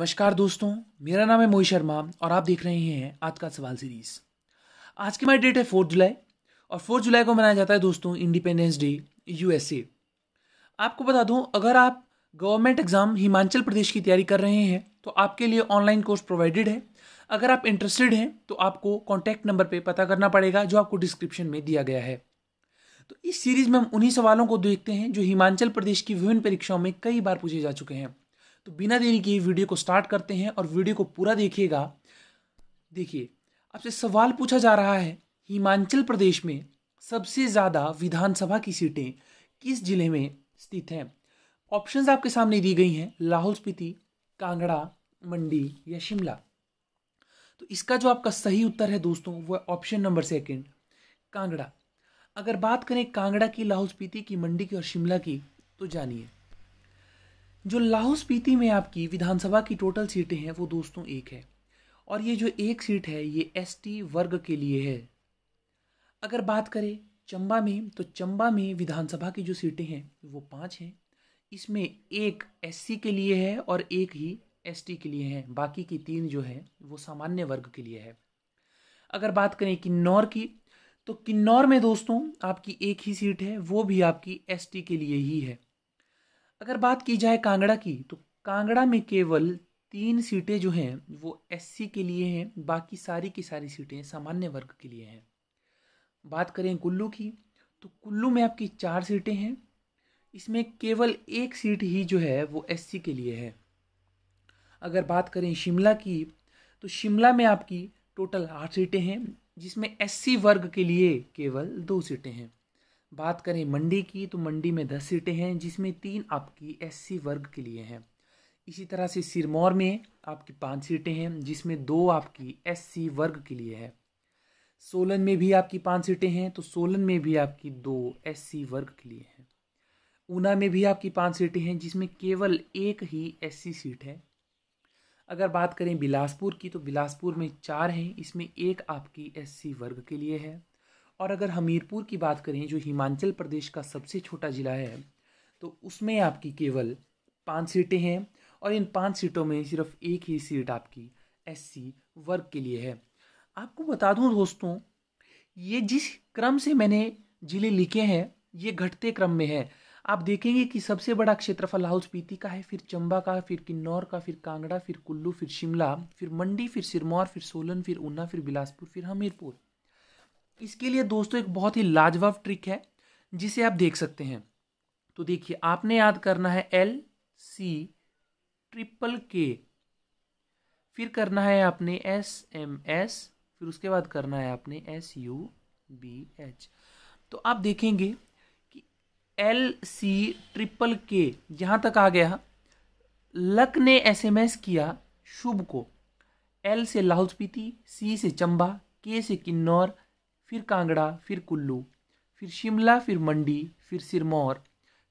नमस्कार दोस्तों मेरा नाम है मोहित शर्मा और आप देख रहे हैं आज का सवाल सीरीज आज की माई डेट है फोर्थ जुलाई और फोर्थ जुलाई को मनाया जाता है दोस्तों इंडिपेंडेंस डे यूएसए आपको बता दूं अगर आप गवर्नमेंट एग्ज़ाम हिमाचल प्रदेश की तैयारी कर रहे हैं तो आपके लिए ऑनलाइन कोर्स प्रोवाइडेड है अगर आप इंटरेस्टेड हैं तो आपको कॉन्टैक्ट नंबर पर पता करना पड़ेगा जो आपको डिस्क्रिप्शन में दिया गया है तो इस सीरीज़ में हम उन्हीं सवालों को देखते हैं जो हिमाचल प्रदेश की विभिन्न परीक्षाओं में कई बार पूछे जा चुके हैं तो बिना देरी के वीडियो को स्टार्ट करते हैं और वीडियो को पूरा देखिएगा देखिए आपसे सवाल पूछा जा रहा है हिमाचल प्रदेश में सबसे ज़्यादा विधानसभा की सीटें किस जिले में स्थित हैं ऑप्शंस आपके सामने दी गई हैं लाहौल स्पीति कांगड़ा मंडी या शिमला तो इसका जो आपका सही उत्तर है दोस्तों वो ऑप्शन नंबर सेकंड कांगड़ा अगर बात करें कांगड़ा की लाहौल स्पीति की मंडी की और शिमला की तो जानिए जो लाहौल स्पीति में आपकी विधानसभा की टोटल सीटें हैं वो दोस्तों एक है और ये जो एक सीट है ये एस वर्ग के लिए है अगर बात करें चंबा में तो चंबा में विधानसभा की जो सीटें हैं वो पाँच हैं इसमें एक एस के लिए है और एक ही एस के लिए है बाकी की तीन जो है वो सामान्य वर्ग के लिए है अगर बात करें किन्नौर की तो किन्नौर में दोस्तों आपकी एक ही सीट है वो भी आपकी एस के लिए ही है अगर बात की जाए कांगड़ा की तो कांगड़ा में केवल तीन सीटें जो हैं वो एससी के लिए हैं बाकी सारी की सारी सीटें सामान्य वर्ग के लिए हैं बात करें कुल्लू की तो कुल्लू में आपकी चार सीटें हैं इसमें केवल एक सीट ही जो है वो एससी के लिए है अगर बात करें शिमला की तो शिमला में आपकी टोटल आठ सीटें हैं जिसमें एससी वर्ग के लिए केवल दो सीटें हैं बात करें मंडी की तो मंडी में दस सीटें हैं जिसमें तीन आपकी एस वर्ग के लिए हैं इसी तरह से सिरमौर में आपकी पाँच सीटें हैं जिसमें दो आपकी एस वर्ग के लिए है सोलन में भी आपकी पाँच सीटें हैं तो सोलन में भी आपकी दो एस वर्ग के लिए हैं ऊना में भी आपकी पाँच सीटें हैं जिसमें केवल एक ही एस सीट है अगर बात करें बिलासपुर की तो बिलासपुर में चार हैं इसमें एक आपकी एस वर्ग के लिए है और अगर हमीरपुर की बात करें जो हिमाचल प्रदेश का सबसे छोटा ज़िला है तो उसमें आपकी केवल पाँच सीटें हैं और इन पाँच सीटों में सिर्फ एक ही सीट आपकी एस वर्ग के लिए है आपको बता दूं दोस्तों ये जिस क्रम से मैंने ज़िले लिखे हैं ये घटते क्रम में है आप देखेंगे कि सबसे बड़ा क्षेत्रफल लाहौल स्पीति का है फिर चंबा का फिर किन्नौर का फिर कांगड़ा फिर कुल्लू फिर शिमला फिर मंडी फिर सिरमौर फिर सोलन फिर ऊना फिर बिलासपुर फिर हमीरपुर इसके लिए दोस्तों एक बहुत ही लाजवाब ट्रिक है जिसे आप देख सकते हैं तो देखिए आपने याद करना है एल सी ट्रिपल के फिर करना है आपने एस एम एस फिर उसके बाद करना है आपने एस यू बी एच तो आप देखेंगे कि एल सी ट्रिपल के यहाँ तक आ गया लक ने एस एम एस किया शुभ को एल से लाहौल स्पीति सी से चंबा के से किन्नौर फिर कांगड़ा फिर कुल्लू फिर शिमला फिर मंडी फिर सिरमौर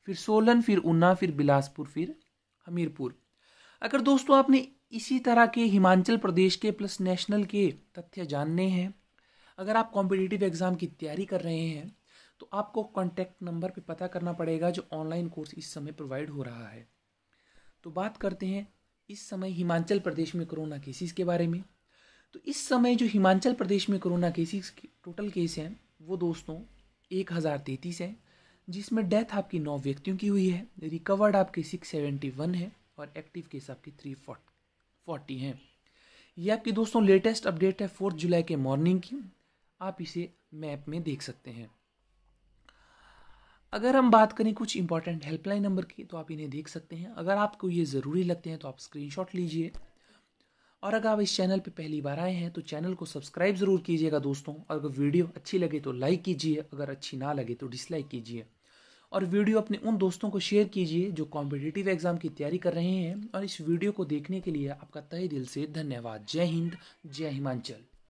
फिर सोलन फिर ऊना फिर बिलासपुर फिर हमीरपुर अगर दोस्तों आपने इसी तरह के हिमाचल प्रदेश के प्लस नेशनल के तथ्य जानने हैं अगर आप कॉम्पिटिटिव एग्ज़ाम की तैयारी कर रहे हैं तो आपको कॉन्टैक्ट नंबर पे पता करना पड़ेगा जो ऑनलाइन कोर्स इस समय प्रोवाइड हो रहा है तो बात करते हैं इस समय हिमाचल प्रदेश में कोरोना केसेस के बारे में तो इस समय जो हिमाचल प्रदेश में कोरोना केसेस टोटल केस हैं वो दोस्तों एक हज़ार तैंतीस हैं जिसमें डेथ आपकी नौ व्यक्तियों की हुई है रिकवर्ड आपके सिक्स सेवेंटी वन है और एक्टिव केस आपकी थ्री फोर्टी हैं ये आपकी दोस्तों लेटेस्ट अपडेट है फोर्थ जुलाई के मॉर्निंग की आप इसे मैप में देख सकते हैं अगर हम बात करें कुछ इंपॉर्टेंट हेल्पलाइन नंबर की तो आप इन्हें देख सकते हैं अगर आपको ये ज़रूरी लगते हैं तो आप स्क्रीनशॉट लीजिए और अगर आप इस चैनल पे पहली बार आए हैं तो चैनल को सब्सक्राइब ज़रूर कीजिएगा दोस्तों और अगर वीडियो अच्छी लगे तो लाइक कीजिए अगर अच्छी ना लगे तो डिसलाइक कीजिए और वीडियो अपने उन दोस्तों को शेयर कीजिए जो कॉम्पिटिटिव एग्ज़ाम की तैयारी कर रहे हैं और इस वीडियो को देखने के लिए आपका तय दिल से धन्यवाद जय हिंद जय हिमाचल